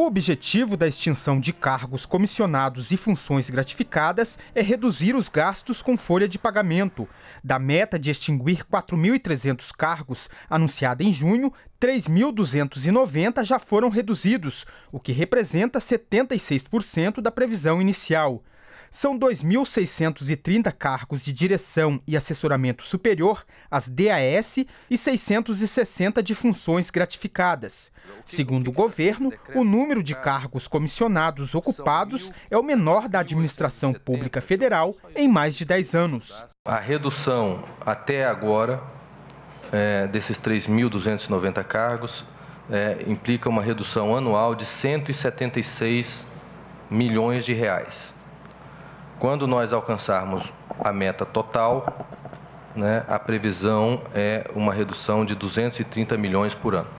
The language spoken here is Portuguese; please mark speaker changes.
Speaker 1: O objetivo da extinção de cargos comissionados e funções gratificadas é reduzir os gastos com folha de pagamento. Da meta de extinguir 4.300 cargos anunciada em junho, 3.290 já foram reduzidos, o que representa 76% da previsão inicial. São 2.630 cargos de direção e assessoramento superior, as DAS, e 660 de funções gratificadas. Segundo o governo, o número de cargos comissionados ocupados é o menor da administração pública federal em mais de 10 anos.
Speaker 2: A redução até agora é, desses 3.290 cargos é, implica uma redução anual de 176 milhões de reais. Quando nós alcançarmos a meta total, né, a previsão é uma redução de 230 milhões por ano.